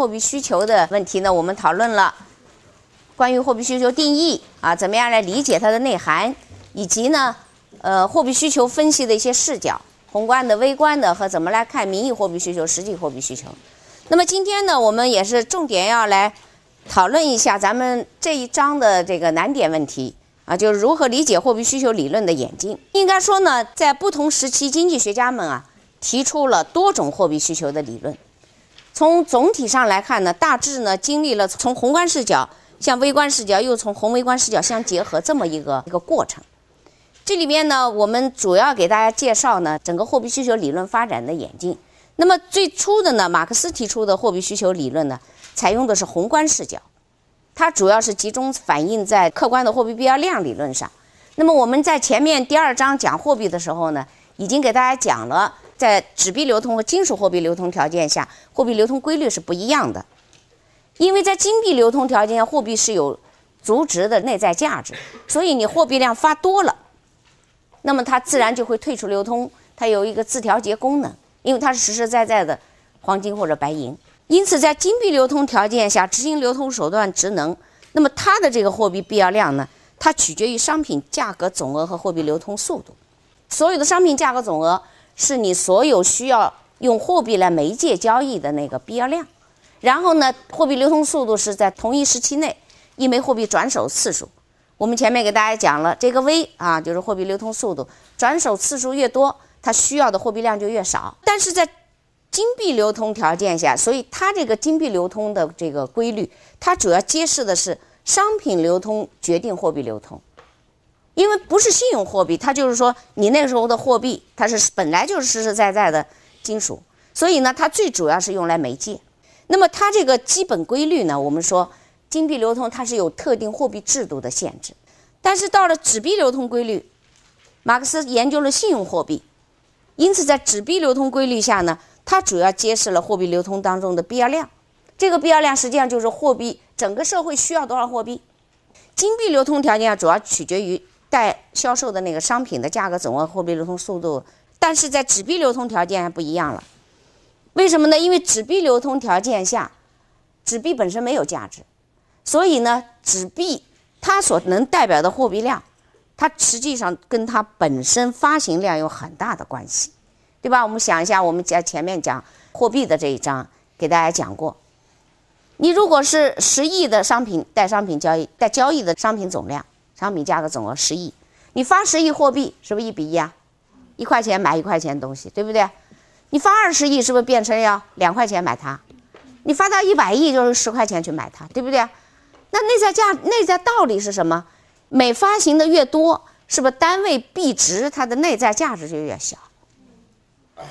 货币需求的问题呢，我们讨论了关于货币需求定义啊，怎么样来理解它的内涵，以及呢，呃，货币需求分析的一些视角，宏观的、微观的和怎么来看名义货币需求、实际货币需求。那么今天呢，我们也是重点要来讨论一下咱们这一章的这个难点问题啊，就是如何理解货币需求理论的演进。应该说呢，在不同时期，经济学家们啊提出了多种货币需求的理论。从总体上来看呢，大致呢经历了从宏观视角、向微观视角，又从宏微观视角相结合这么一个一个过程。这里面呢，我们主要给大家介绍呢整个货币需求理论发展的演进。那么最初的呢，马克思提出的货币需求理论呢，采用的是宏观视角，它主要是集中反映在客观的货币必要量理论上。那么我们在前面第二章讲货币的时候呢，已经给大家讲了。在纸币流通和金属货币流通条件下，货币流通规律是不一样的。因为在金币流通条件下，货币是有足值的内在价值，所以你货币量发多了，那么它自然就会退出流通，它有一个自调节功能，因为它是实实在在的黄金或者白银。因此，在金币流通条件下，执行流通手段职能，那么它的这个货币必要量呢，它取决于商品价格总额和货币流通速度，所有的商品价格总额。是你所有需要用货币来媒介交易的那个必要量，然后呢，货币流通速度是在同一时期内一枚货币转手次数。我们前面给大家讲了，这个 V 啊，就是货币流通速度，转手次数越多，它需要的货币量就越少。但是在金币流通条件下，所以它这个金币流通的这个规律，它主要揭示的是商品流通决定货币流通。因为不是信用货币，它就是说你那时候的货币，它是本来就是实实在在的金属，所以呢，它最主要是用来媒介。那么它这个基本规律呢，我们说金币流通它是有特定货币制度的限制，但是到了纸币流通规律，马克思研究了信用货币，因此在纸币流通规律下呢，它主要揭示了货币流通当中的必要量。这个必要量实际上就是货币整个社会需要多少货币。金币流通条件主要取决于。带销售的那个商品的价格总额、货币流通速度，但是在纸币流通条件还不一样了，为什么呢？因为纸币流通条件下，纸币本身没有价值，所以呢，纸币它所能代表的货币量，它实际上跟它本身发行量有很大的关系，对吧？我们想一下，我们在前面讲货币的这一章给大家讲过，你如果是十亿的商品带商品交易带交易的商品总量。商品价格总额十亿，你发十亿货币是不是一比一啊？一块钱买一块钱东西，对不对？你发二十亿是不是变成要两块钱买它？你发到一百亿就是十块钱去买它，对不对？那内在价内在道理是什么？每发行的越多，是不是单位币值它的内在价值就越小？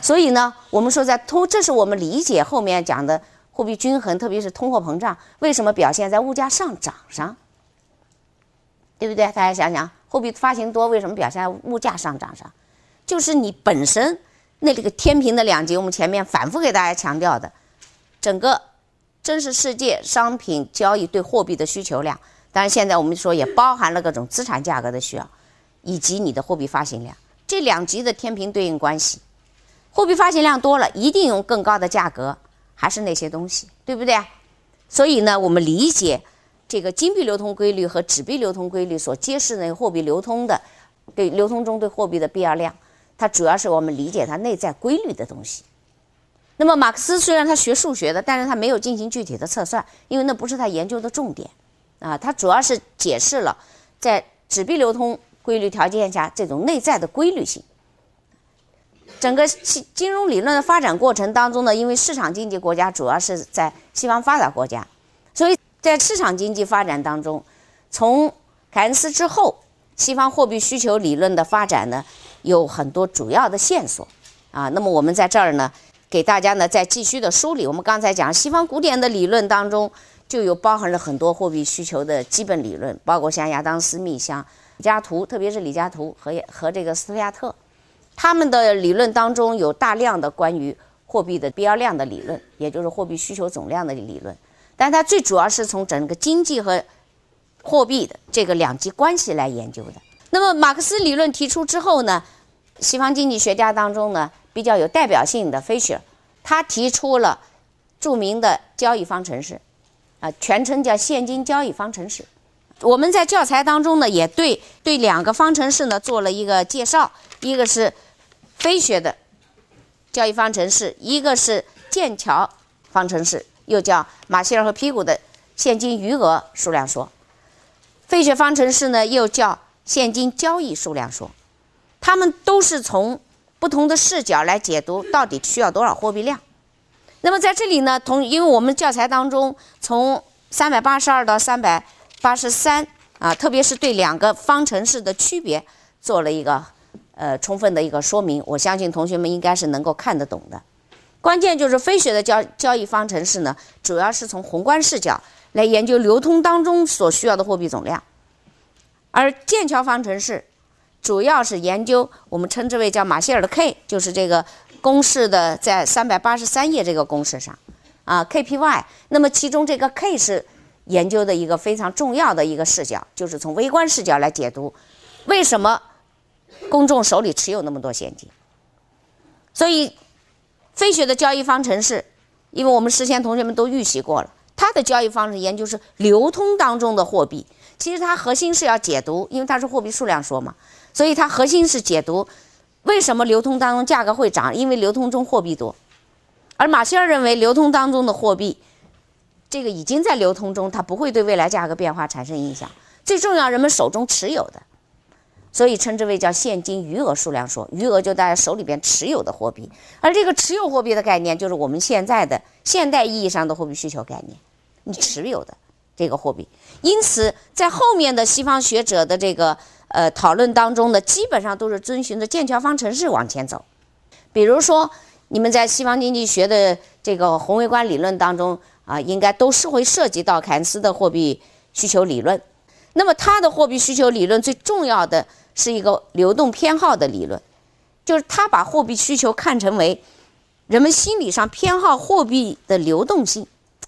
所以呢，我们说在通，这是我们理解后面讲的货币均衡，特别是通货膨胀为什么表现在物价上涨上。对不对？大家想想，货币发行多，为什么表现在物价上涨上？就是你本身那这个天平的两极，我们前面反复给大家强调的，整个真实世界商品交易对货币的需求量，当然现在我们说也包含了各种资产价格的需要，以及你的货币发行量这两极的天平对应关系。货币发行量多了一定用更高的价格，还是那些东西，对不对？所以呢，我们理解。这个金币流通规律和纸币流通规律所揭示的货币流通的，对流通中对货币的必要量，它主要是我们理解它内在规律的东西。那么马克思虽然他学数学的，但是他没有进行具体的测算，因为那不是他研究的重点啊，他主要是解释了在纸币流通规律条件下这种内在的规律性。整个金融理论的发展过程当中呢，因为市场经济国家主要是在西方发达国家，所以。在市场经济发展当中，从凯恩斯之后，西方货币需求理论的发展呢，有很多主要的线索，啊，那么我们在这儿呢，给大家呢再继续的梳理。我们刚才讲，西方古典的理论当中，就有包含了很多货币需求的基本理论，包括像亚当斯密、像李嘉图，特别是李嘉图和和这个斯图亚特，他们的理论当中有大量的关于货币的必要量的理论，也就是货币需求总量的理论。但它最主要是从整个经济和货币的这个两极关系来研究的。那么马克思理论提出之后呢，西方经济学家当中呢比较有代表性的 Fisher，他提出了著名的交易方程式，啊，全称叫现金交易方程式。我们在教材当中呢也对对两个方程式呢做了一个介绍，一个是飞雪的交易方程式，一个是剑桥方程式。又叫马歇尔和皮古的现金余额数量说，费雪方程式呢又叫现金交易数量说，他们都是从不同的视角来解读到底需要多少货币量。那么在这里呢，同因为我们教材当中从三百八十二到三百八十三啊，特别是对两个方程式的区别做了一个呃充分的一个说明，我相信同学们应该是能够看得懂的。关键就是非学的交交易方程式呢，主要是从宏观视角来研究流通当中所需要的货币总量，而剑桥方程式，主要是研究我们称之为叫马歇尔的 K，就是这个公式的在三百八十三页这个公式上，啊 KPY，那么其中这个 K 是研究的一个非常重要的一个视角，就是从微观视角来解读，为什么公众手里持有那么多现金，所以。非雪的交易方程式，因为我们事先同学们都预习过了，它的交易方程研究是流通当中的货币。其实它核心是要解读，因为它是货币数量说嘛，所以它核心是解读为什么流通当中价格会涨，因为流通中货币多。而马歇尔认为，流通当中的货币，这个已经在流通中，它不会对未来价格变化产生影响。最重要，人们手中持有的。所以称之为叫现金余额数量说，余额就大家手里边持有的货币，而这个持有货币的概念，就是我们现在的现代意义上的货币需求概念，你持有的这个货币。因此，在后面的西方学者的这个呃讨论当中呢，基本上都是遵循着剑桥方程式往前走。比如说，你们在西方经济学的这个宏微观理论当中啊，应该都是会涉及到凯恩斯的货币需求理论。那么他的货币需求理论最重要的。是一个流动偏好的理论，就是他把货币需求看成为人们心理上偏好货币的流动性，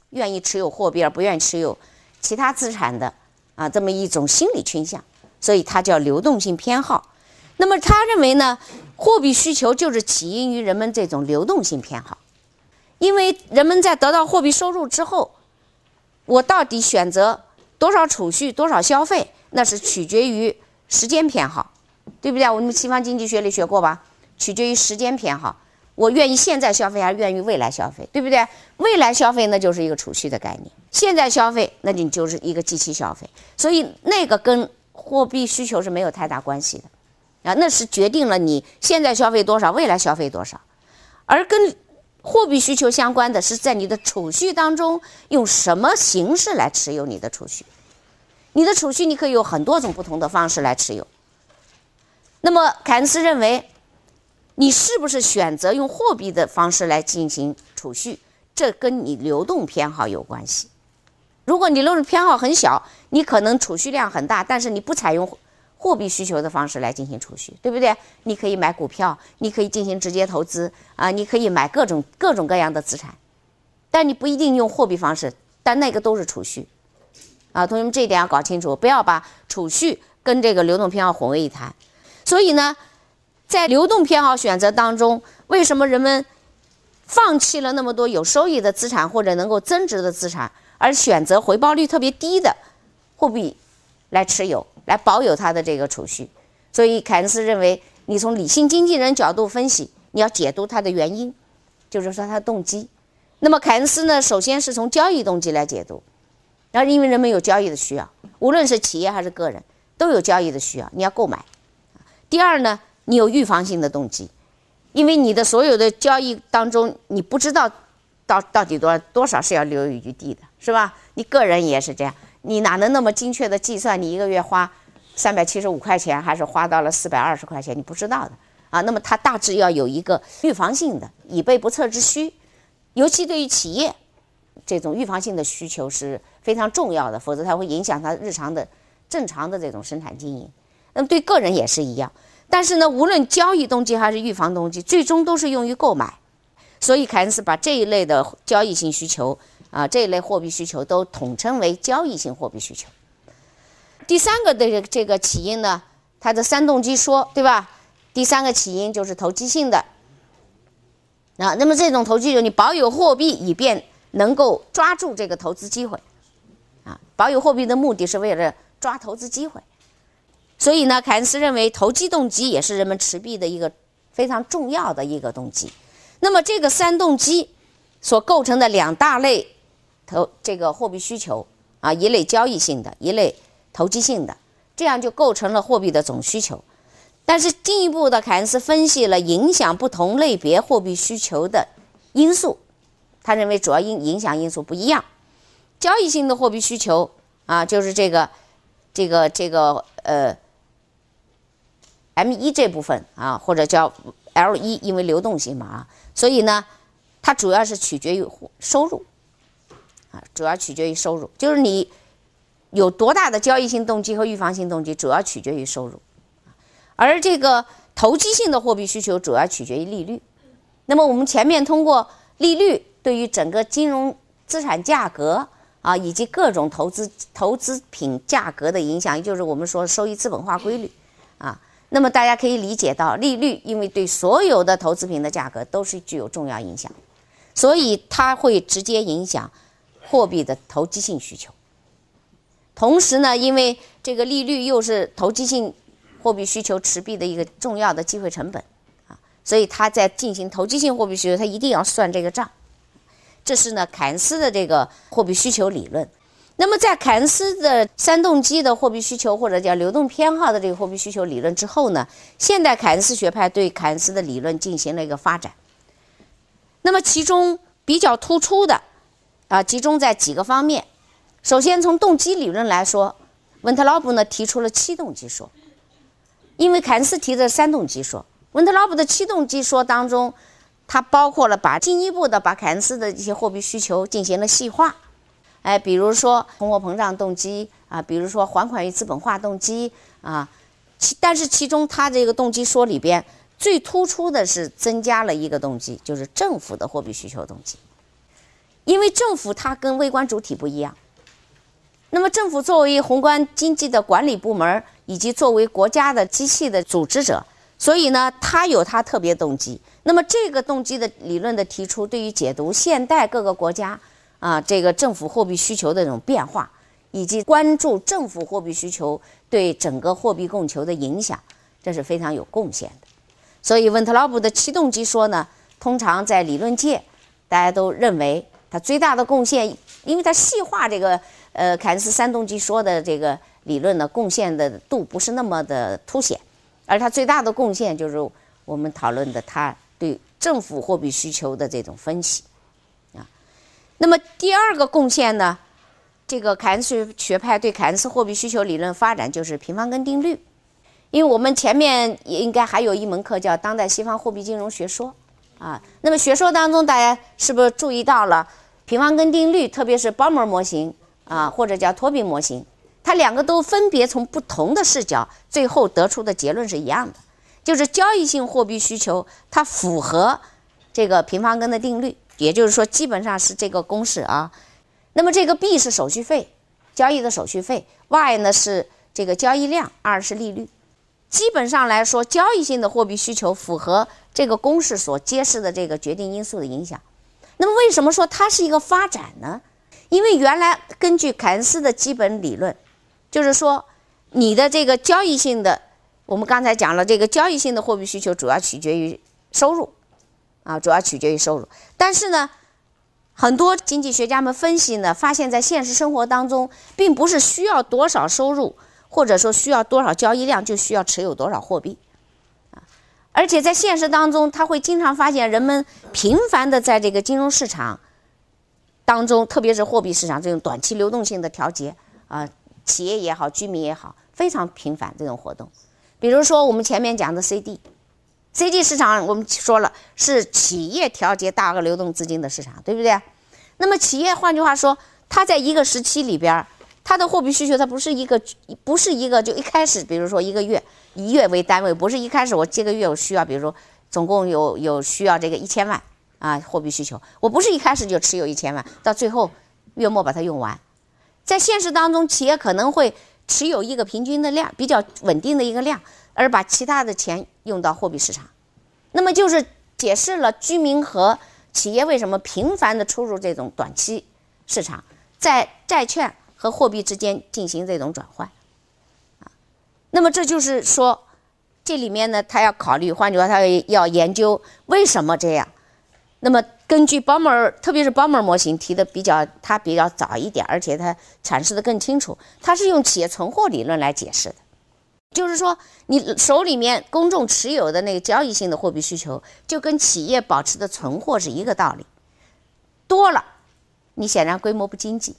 愿意持有货币而不愿意持有其他资产的啊这么一种心理倾向，所以它叫流动性偏好。那么他认为呢，货币需求就是起因于人们这种流动性偏好，因为人们在得到货币收入之后，我到底选择多少储蓄多少消费，那是取决于。时间偏好，对不对我们西方经济学里学过吧？取决于时间偏好，我愿意现在消费还是愿意未来消费，对不对？未来消费那就是一个储蓄的概念，现在消费那你就是一个机器消费，所以那个跟货币需求是没有太大关系的，啊，那是决定了你现在消费多少，未来消费多少，而跟货币需求相关的是在你的储蓄当中用什么形式来持有你的储蓄。你的储蓄你可以有很多种不同的方式来持有。那么，凯恩斯认为，你是不是选择用货币的方式来进行储蓄，这跟你流动偏好有关系。如果你流动偏好很小，你可能储蓄量很大，但是你不采用货币需求的方式来进行储蓄，对不对？你可以买股票，你可以进行直接投资啊，你可以买各种各种各样的资产，但你不一定用货币方式，但那个都是储蓄。啊，同学们，这一点要搞清楚，不要把储蓄跟这个流动偏好混为一谈。所以呢，在流动偏好选择当中，为什么人们放弃了那么多有收益的资产或者能够增值的资产，而选择回报率特别低的货币来持有、来保有它的这个储蓄？所以凯恩斯认为，你从理性经纪人角度分析，你要解读它的原因，就是说它的动机。那么凯恩斯呢，首先是从交易动机来解读。然后，因为人们有交易的需要，无论是企业还是个人，都有交易的需要。你要购买。第二呢，你有预防性的动机，因为你的所有的交易当中，你不知道到到底多多少是要留有余地的，是吧？你个人也是这样，你哪能那么精确的计算？你一个月花三百七十五块钱，还是花到了四百二十块钱？你不知道的啊。那么它大致要有一个预防性的，以备不测之需。尤其对于企业，这种预防性的需求是。非常重要的，否则它会影响他日常的正常的这种生产经营。那么对个人也是一样。但是呢，无论交易动机还是预防动机，最终都是用于购买。所以凯恩斯把这一类的交易性需求啊，这一类货币需求都统称为交易性货币需求。第三个的这个起因呢，它的三动机说对吧？第三个起因就是投机性的。啊，那么这种投机就你保有货币以便能够抓住这个投资机会。啊，保有货币的目的是为了抓投资机会，所以呢，凯恩斯认为投机动机也是人们持币的一个非常重要的一个动机。那么，这个三动机所构成的两大类投这个货币需求啊，一类交易性的，一类投机性的，这样就构成了货币的总需求。但是，进一步的，凯恩斯分析了影响不同类别货币需求的因素，他认为主要因影响因素不一样。交易性的货币需求啊，就是这个、这个、这个呃，M 一这部分啊，或者叫 L 一，因为流动性嘛啊，所以呢，它主要是取决于收入啊，主要取决于收入，就是你有多大的交易性动机和预防性动机，主要取决于收入，而这个投机性的货币需求主要取决于利率。那么我们前面通过利率对于整个金融资产价格。啊，以及各种投资投资品价格的影响，也就是我们说收益资本化规律，啊，那么大家可以理解到，利率因为对所有的投资品的价格都是具有重要影响，所以它会直接影响货币的投机性需求。同时呢，因为这个利率又是投机性货币需求持币的一个重要的机会成本，啊，所以他在进行投机性货币需求，他一定要算这个账。这是呢凯恩斯的这个货币需求理论，那么在凯恩斯的三动机的货币需求或者叫流动偏好的这个货币需求理论之后呢，现代凯恩斯学派对凯恩斯的理论进行了一个发展。那么其中比较突出的，啊集中在几个方面，首先从动机理论来说，温特劳普呢提出了七动机说，因为凯恩斯提的三动机说，温特劳普的七动机说当中。它包括了把进一步的把凯恩斯的一些货币需求进行了细化，哎，比如说通货膨胀动机啊，比如说还款与资本化动机啊，其但是其中它这个动机说里边最突出的是增加了一个动机，就是政府的货币需求动机，因为政府它跟微观主体不一样，那么政府作为宏观经济的管理部门以及作为国家的机器的组织者，所以呢，它有它特别动机。那么这个动机的理论的提出，对于解读现代各个国家啊这个政府货币需求的这种变化，以及关注政府货币需求对整个货币供求的影响，这是非常有贡献的。所以温特劳普的七动机说呢，通常在理论界，大家都认为它最大的贡献，因为它细化这个呃凯恩斯三动机说的这个理论呢，贡献的度不是那么的凸显，而它最大的贡献就是我们讨论的它。对政府货币需求的这种分析，啊，那么第二个贡献呢，这个凯恩斯学派对凯恩斯货币需求理论发展就是平方根定律，因为我们前面也应该还有一门课叫《当代西方货币金融学说》啊，那么学说当中大家是不是注意到了平方根定律，特别是包膜模型啊，或者叫托比模型，它两个都分别从不同的视角，最后得出的结论是一样的。就是交易性货币需求，它符合这个平方根的定律，也就是说，基本上是这个公式啊。那么这个 b 是手续费，交易的手续费，y 呢是这个交易量，r 是利率。基本上来说，交易性的货币需求符合这个公式所揭示的这个决定因素的影响。那么为什么说它是一个发展呢？因为原来根据凯恩斯的基本理论，就是说你的这个交易性的。我们刚才讲了，这个交易性的货币需求主要取决于收入，啊，主要取决于收入。但是呢，很多经济学家们分析呢，发现，在现实生活当中，并不是需要多少收入，或者说需要多少交易量，就需要持有多少货币，啊。而且在现实当中，他会经常发现，人们频繁的在这个金融市场当中，特别是货币市场这种短期流动性的调节，啊，企业也好，居民也好，非常频繁这种活动。比如说，我们前面讲的 CD，CD 市场我们说了是企业调节大额流动资金的市场，对不对？那么企业，换句话说，它在一个时期里边，它的货币需求它不是一个，不是一个就一开始，比如说一个月，以月为单位，不是一开始我这个月我需要，比如说总共有有需要这个一千万啊，货币需求，我不是一开始就持有一千万，到最后月末把它用完，在现实当中，企业可能会。持有一个平均的量，比较稳定的一个量，而把其他的钱用到货币市场，那么就是解释了居民和企业为什么频繁的出入这种短期市场，在债券和货币之间进行这种转换。那么这就是说，这里面呢，他要考虑，换句话，他要研究为什么这样。那么。根据鲍 e r 特别是鲍 e r 模型提的比较，它比较早一点，而且它阐释的更清楚。它是用企业存货理论来解释的，就是说，你手里面公众持有的那个交易性的货币需求，就跟企业保持的存货是一个道理。多了，你显然规模不经济；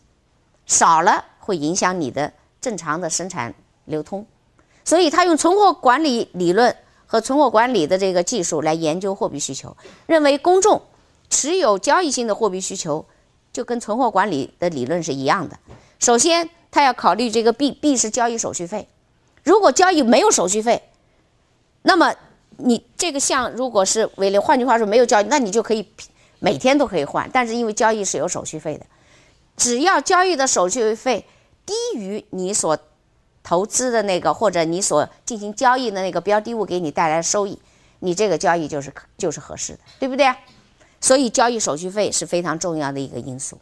少了，会影响你的正常的生产流通。所以，他用存货管理理论和存货管理的这个技术来研究货币需求，认为公众。持有交易性的货币需求，就跟存货管理的理论是一样的。首先，他要考虑这个币币是交易手续费。如果交易没有手续费，那么你这个项如果是为零，换句话说，没有交易，那你就可以每天都可以换。但是因为交易是有手续费的，只要交易的手续费低于你所投资的那个或者你所进行交易的那个标的物给你带来收益，你这个交易就是就是合适的，对不对？所以交易手续费是非常重要的一个因素，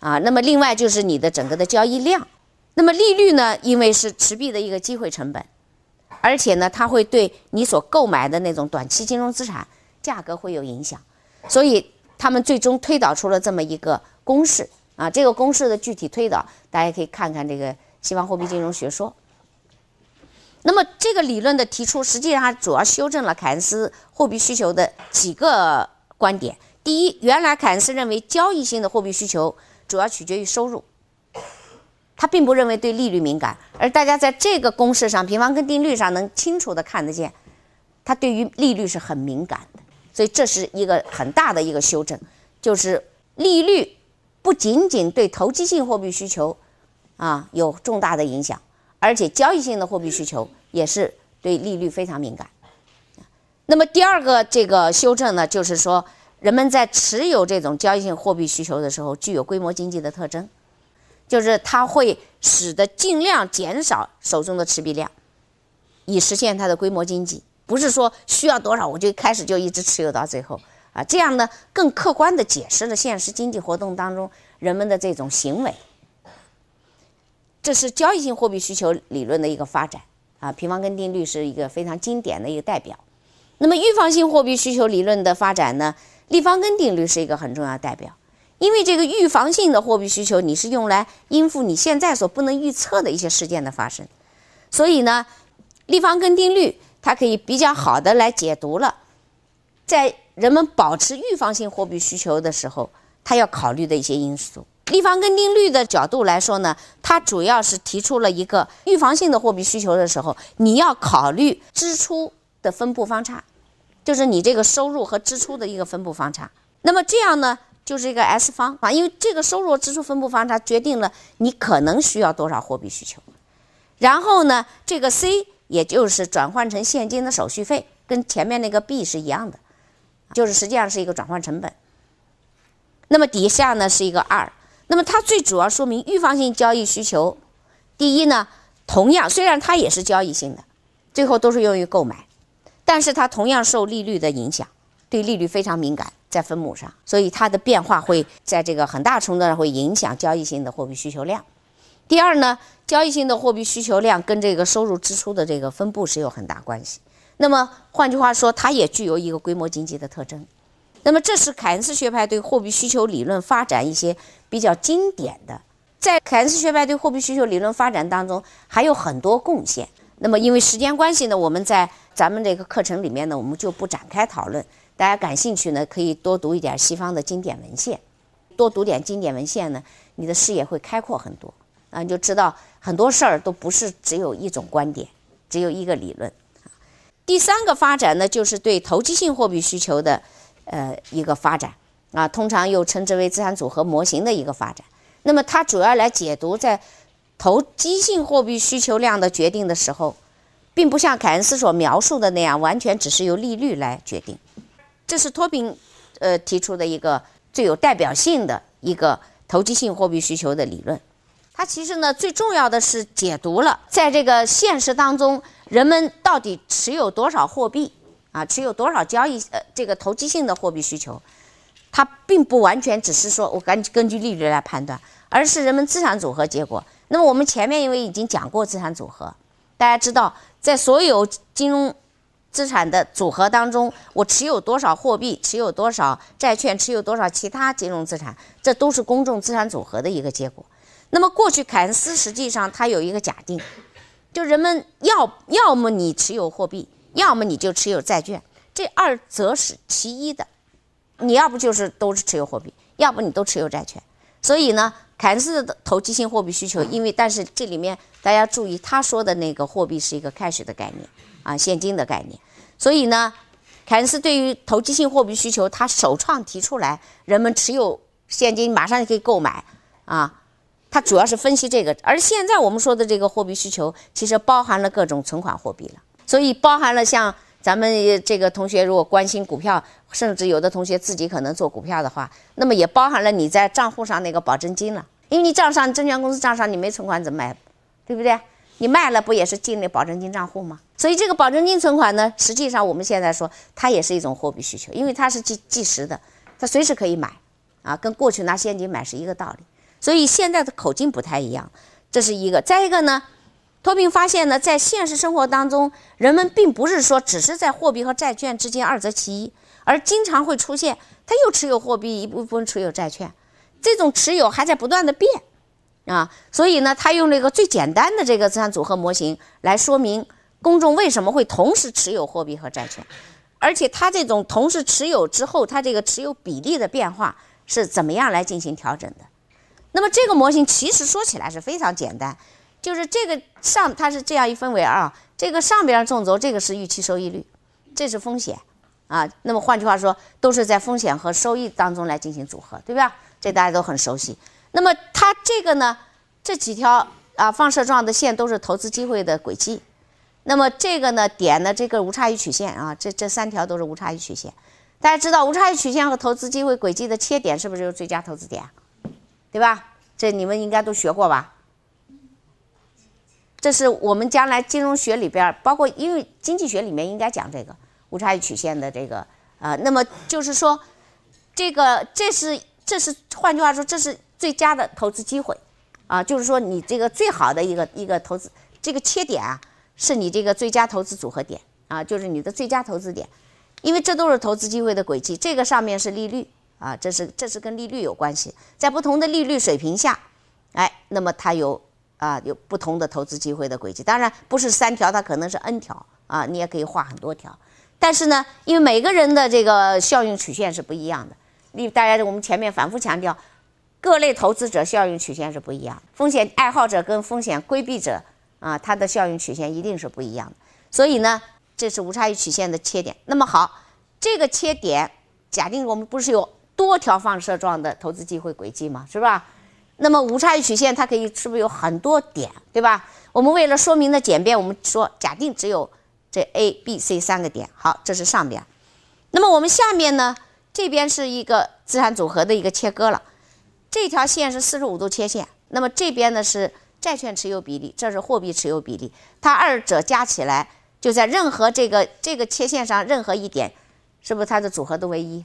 啊，那么另外就是你的整个的交易量，那么利率呢，因为是持币的一个机会成本，而且呢，它会对你所购买的那种短期金融资产价格会有影响，所以他们最终推导出了这么一个公式，啊，这个公式的具体推导大家可以看看这个西方货币金融学说。那么这个理论的提出，实际上主要修正了凯恩斯货币需求的几个观点。第一，原来凯恩斯认为交易性的货币需求主要取决于收入，他并不认为对利率敏感，而大家在这个公式上，平方根定律上能清楚的看得见，他对于利率是很敏感的，所以这是一个很大的一个修正，就是利率不仅仅对投机性货币需求啊有重大的影响，而且交易性的货币需求也是对利率非常敏感。那么第二个这个修正呢，就是说。人们在持有这种交易性货币需求的时候，具有规模经济的特征，就是它会使得尽量减少手中的持币量，以实现它的规模经济。不是说需要多少我就开始就一直持有到最后啊，这样呢更客观地解释了现实经济活动当中人们的这种行为。这是交易性货币需求理论的一个发展啊，平方根定律是一个非常经典的一个代表。那么预防性货币需求理论的发展呢？立方根定律是一个很重要代表，因为这个预防性的货币需求你是用来应付你现在所不能预测的一些事件的发生，所以呢，立方根定律它可以比较好的来解读了，在人们保持预防性货币需求的时候，他要考虑的一些因素。立方根定律的角度来说呢，它主要是提出了一个预防性的货币需求的时候，你要考虑支出的分布方差。就是你这个收入和支出的一个分布方差，那么这样呢，就是一个 S 方啊，因为这个收入支出分布方差决定了你可能需要多少货币需求，然后呢，这个 C 也就是转换成现金的手续费，跟前面那个 B 是一样的，就是实际上是一个转换成本。那么底下呢是一个二，那么它最主要说明预防性交易需求，第一呢，同样虽然它也是交易性的，最后都是用于购买。但是它同样受利率的影响，对利率非常敏感，在分母上，所以它的变化会在这个很大程度上会影响交易性的货币需求量。第二呢，交易性的货币需求量跟这个收入支出的这个分布是有很大关系。那么换句话说，它也具有一个规模经济的特征。那么这是凯恩斯学派对货币需求理论发展一些比较经典的。在凯恩斯学派对货币需求理论发展当中，还有很多贡献。那么，因为时间关系呢，我们在咱们这个课程里面呢，我们就不展开讨论。大家感兴趣呢，可以多读一点西方的经典文献，多读点经典文献呢，你的视野会开阔很多啊，你就知道很多事儿都不是只有一种观点，只有一个理论。第三个发展呢，就是对投机性货币需求的呃一个发展啊，通常又称之为资产组合模型的一个发展。那么它主要来解读在。投机性货币需求量的决定的时候，并不像凯恩斯所描述的那样，完全只是由利率来决定。这是托宾，呃，提出的一个最有代表性的一个投机性货币需求的理论。它其实呢，最重要的是解读了在这个现实当中，人们到底持有多少货币啊，持有多少交易呃，这个投机性的货币需求，它并不完全只是说我根据利率来判断，而是人们资产组合结果。那么我们前面因为已经讲过资产组合，大家知道，在所有金融资产的组合当中，我持有多少货币，持有多少债券，持有多少其他金融资产，这都是公众资产组合的一个结果。那么过去凯恩斯实际上他有一个假定，就人们要要么你持有货币，要么你就持有债券，这二则是其一的，你要不就是都是持有货币，要不你都持有债券，所以呢。凯恩斯的投机性货币需求，因为但是这里面大家注意，他说的那个货币是一个开始的概念啊，现金的概念。所以呢，凯恩斯对于投机性货币需求，他首创提出来，人们持有现金马上就可以购买啊，他主要是分析这个。而现在我们说的这个货币需求，其实包含了各种存款货币了，所以包含了像。咱们这个同学如果关心股票，甚至有的同学自己可能做股票的话，那么也包含了你在账户上那个保证金了，因为你账上证券公司账上你没存款怎么买，对不对？你卖了不也是进那保证金账户吗？所以这个保证金存款呢，实际上我们现在说它也是一种货币需求，因为它是计计时的，它随时可以买，啊，跟过去拿现金买是一个道理。所以现在的口径不太一样，这是一个。再一个呢？托宾发现呢，在现实生活当中，人们并不是说只是在货币和债券之间二择其一，而经常会出现他又持有货币一部分持有债券，这种持有还在不断的变，啊，所以呢，他用了一个最简单的这个资产组合模型来说明公众为什么会同时持有货币和债券，而且他这种同时持有之后，他这个持有比例的变化是怎么样来进行调整的？那么这个模型其实说起来是非常简单。就是这个上，它是这样一分为二，这个上边纵轴这个是预期收益率，这是风险，啊，那么换句话说，都是在风险和收益当中来进行组合，对吧？这大家都很熟悉。那么它这个呢，这几条啊放射状的线都是投资机会的轨迹。那么这个呢点呢，这个无差异曲线啊，这这三条都是无差异曲线。大家知道无差异曲线和投资机会轨迹的切点是不是就是最佳投资点，对吧？这你们应该都学过吧？这是我们将来金融学里边儿，包括因为经济学里面应该讲这个无差异曲线的这个呃，那么就是说，这个这是这是换句话说，这是最佳的投资机会，啊，就是说你这个最好的一个一个投资这个切点啊，是你这个最佳投资组合点啊，就是你的最佳投资点，因为这都是投资机会的轨迹，这个上面是利率啊，这是这是跟利率有关系，在不同的利率水平下，哎，那么它有。啊，有不同的投资机会的轨迹，当然不是三条，它可能是 n 条啊，你也可以画很多条。但是呢，因为每个人的这个效用曲线是不一样的，你大家我们前面反复强调，各类投资者效用曲线是不一样，风险爱好者跟风险规避者啊，它的效用曲线一定是不一样的。所以呢，这是无差异曲线的切点。那么好，这个切点，假定我们不是有多条放射状的投资机会轨迹嘛，是吧？那么无差异曲线它可以是不是有很多点，对吧？我们为了说明的简便，我们说假定只有这 A、B、C 三个点。好，这是上边。那么我们下面呢，这边是一个资产组合的一个切割了，这条线是四十五度切线。那么这边呢是债券持有比例，这是货币持有比例，它二者加起来就在任何这个这个切线上任何一点，是不是它的组合都为一，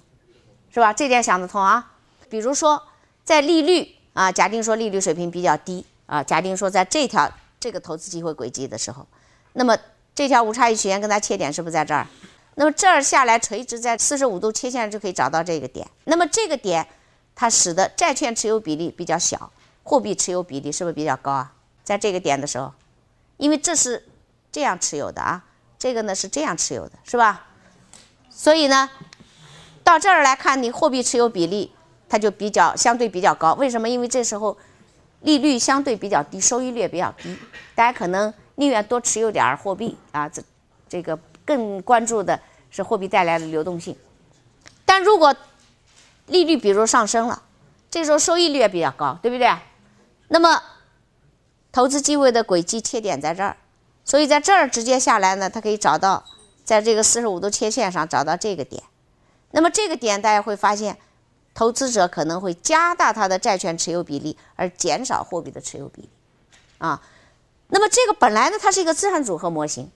是吧？这点想得通啊。比如说在利率。啊，假定说利率水平比较低，啊，假定说在这条这个投资机会轨迹的时候，那么这条无差异曲线跟它切点是不是在这儿？那么这儿下来垂直在四十五度切线就可以找到这个点。那么这个点，它使得债券持有比例比较小，货币持有比例是不是比较高啊？在这个点的时候，因为这是这样持有的啊，这个呢是这样持有的，是吧？所以呢，到这儿来看你货币持有比例。它就比较相对比较高，为什么？因为这时候利率相对比较低，收益率也比较低，大家可能宁愿多持有点儿货币啊。这这个更关注的是货币带来的流动性。但如果利率比如上升了，这时候收益率也比较高，对不对？那么投资机会的轨迹切点在这儿，所以在这儿直接下来呢，它可以找到在这个四十五度切线上找到这个点。那么这个点，大家会发现。投资者可能会加大他的债券持有比例，而减少货币的持有比例，啊，那么这个本来呢，它是一个资产组合模型，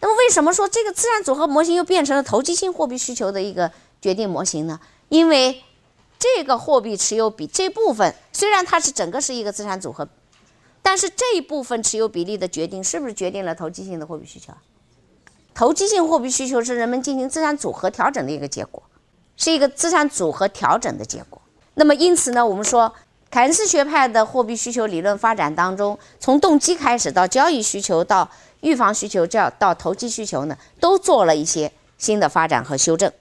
那么为什么说这个资产组合模型又变成了投机性货币需求的一个决定模型呢？因为这个货币持有比这部分虽然它是整个是一个资产组合，但是这一部分持有比例的决定，是不是决定了投机性的货币需求？投机性货币需求是人们进行资产组合调整的一个结果。是一个资产组合调整的结果。那么，因此呢，我们说，凯恩斯学派的货币需求理论发展当中，从动机开始到交易需求，到预防需求，叫到投机需求呢，都做了一些新的发展和修正。